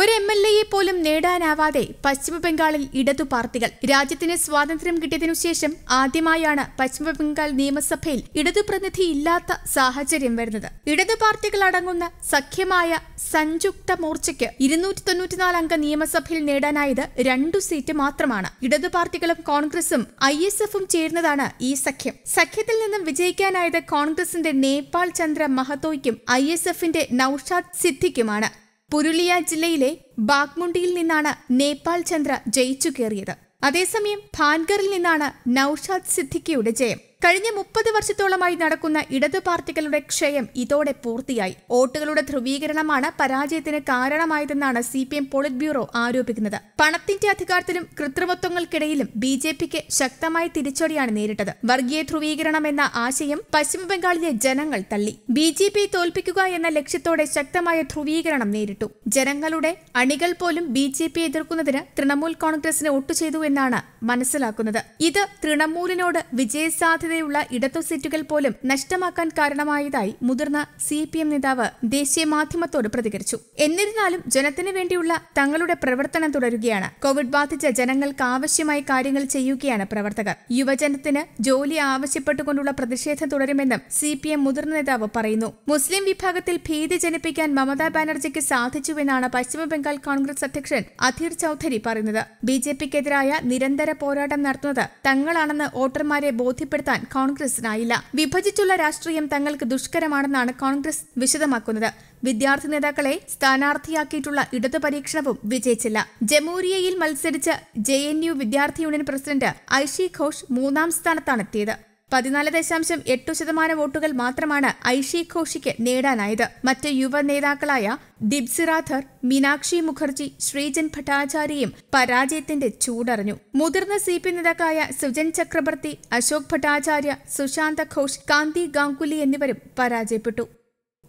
ഒരു M L എയെ പോലും നേടാനാവാതെ പശ്ചിമബംഗാളിൽ ഇടതു പാർട്ടികൾ രാജ്യത്തിന് സ്വാതന്ത്ര്യം കിട്ടിയതിനു ശേഷം ആദ്യമായാണ് പശ്ചിമബംഗാൾ നിയമസഭയിൽ ഇടതു പ്രതിനിധി ഇല്ലാത്ത സാഹചര്യം വരുന്നത് ഇടതു പാർട്ടികൾ അടങ്ങുന്ന സഖ്യമായ സംയുക്ത മോർച്ചയ്ക്ക് ഇരുന്നൂറ്റി തൊണ്ണൂറ്റിനാല് അംഗ നിയമസഭയിൽ നേടാനായത് രണ്ടു സീറ്റ് മാത്രമാണ് ഇടതു പാർട്ടികളും കോൺഗ്രസും ഐ എസ് എഫും ചേർന്നതാണ് ഈ സഖ്യം സഖ്യത്തിൽ നിന്നും വിജയിക്കാനായത് കോൺഗ്രസിന്റെ നേപ്പാൾ ചന്ദ്ര മഹത്തോയ്ക്കും ഐ എസ് എഫിന്റെ നൌഷാദ് സിദ്ദിഖുമാണ് പുരുളിയ ജില്ലയിലെ ബാഗ്മുണ്ടിയിൽ നിന്നാണ് നേപ്പാൾ ചന്ദ്ര ജയിച്ചു കയറിയത് അതേസമയം ഭാൻഗറിൽ നിന്നാണ് നൌഷാദ് സിദ്ദിഖിയുടെ ജയം കഴിഞ്ഞ മുപ്പത് വർഷത്തോളമായി നടക്കുന്ന ഇടതു പാർട്ടികളുടെ ക്ഷയം ഇതോടെ പൂർത്തിയായി വോട്ടുകളുടെ ധ്രുവീകരണമാണ് പരാജയത്തിന് കാരണമായതെന്നാണ് C P M polit bureau ആരോപിക്കുന്നത് പണത്തിന്റെ അധികാരത്തിലും കൃത്രിമത്വങ്ങൾക്കിടയിലും ബി ജെ പിക്ക് ശക്തമായ തിരിച്ചടിയാണ് നേരിട്ടത് വർഗീയ ധ്രുവീകരണം എന്ന ആശയം പശ്ചിമബംഗാളിലെ ജനങ്ങൾ തള്ളി ബി ജെ പി തോൽപ്പിക്കുക എന്ന ലക്ഷ്യത്തോടെ ശക്തമായ ധ്രുവീകരണം നേരിട്ടു ജനങ്ങളുടെ അണികൾ പോലും ബി ജെ പി എതിർക്കുന്നതിന് തൃണമൂൽ കോൺഗ്രസിന് ഒട്ടുചെയ്തു എന്നാണ് മനസ്സിലാക്കുന്നത് ഇത് തൃണമൂലിനോട് വിജയസാധ്യത സാധ്യതയുള്ള ഇടത്തു സീറ്റുകൾ പോലും നഷ്ടമാക്കാൻ കാരണമായതായി മുതിർന്ന സി പി എം നേതാവ് ദേശീയ മാധ്യമത്തോട് പ്രതികരിച്ചു എന്നിരുന്നാലും ജനത്തിന് വേണ്ടിയുള്ള തങ്ങളുടെ പ്രവർത്തനം തുടരുകയാണ് കോവിഡ് ബാധിച്ച ജനങ്ങൾക്ക് ആവശ്യമായ കാര്യങ്ങൾ ചെയ്യുകയാണ് പ്രവർത്തകർ യുവജനത്തിന് ജോലി ആവശ്യപ്പെട്ടുകൊണ്ടുള്ള പ്രതിഷേധം തുടരുമെന്നും സി പി എം മുതിർന്ന നേതാവ് പറയുന്നു മുസ്ലിം വിഭാഗത്തിൽ ഭീതി ജനിപ്പിക്കാൻ മമതാ ബാനർജിക്ക് സാധിച്ചുവെന്നാണ് പശ്ചിമബംഗാൾ കോൺഗ്രസ് അധ്യക്ഷൻ അധീർ ചൌധരി പറയുന്നത് ബി ജെ പിക്കെതിരായ നിരന്തര പോരാട്ടം നടത്തുന്നത് തങ്ങളാണെന്ന് വോട്ടർമാരെ ബോധ്യപ്പെടുത്താൻ നേടാൻ കോൺഗ്രസിനായില്ല വിഭജിച്ചുള്ള രാഷ്ട്രീയം തങ്ങൾക്ക് ദുഷ്കരമാണെന്നാണ് കോൺഗ്രസ് വിശദമാക്കുന്നത് വിദ്യാർത്ഥി നേതാക്കളെ സ്ഥാനാർത്ഥിയാക്കിയിട്ടുള്ള ഇടതു പരീക്ഷണവും വിജയിച്ചില്ല ജമൂരിയയിൽ മത്സരിച്ച ജെ എൻ യു വിദ്യാർത്ഥി യൂണിയൻ പ്രസിഡന്റ് ഐഷി ഘോഷ് മൂന്നാം സ്ഥാനത്താണെത്തിയത് പതിനാല് ദശാംശം എട്ടു ശതമാനം വോട്ടുകൾ മാത്രമാണ് ഐഷി ഘോഷിക്ക് നേടാനായത് മറ്റ് യുവ നേതാക്കളായ ദിബ്സിറാഥർ മീനാക്ഷി മുഖർജി ശ്രീജൻ ഭട്ടാചാര്യയും പരാജയത്തിന്റെ ചൂടറിഞ്ഞു മുതിർന്ന സി പി നേതാക്കളായ സുജൻ ചക്രവർത്തി അശോക് ഭട്ടാചാര്യ സുശാന്ത ഘോഷ് കാന്തി ഗാംഗുലി എന്നിവരും പരാജയപ്പെട്ടു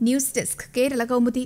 ന്യൂസ് ഡെസ്ക് കേരള കൗമുദി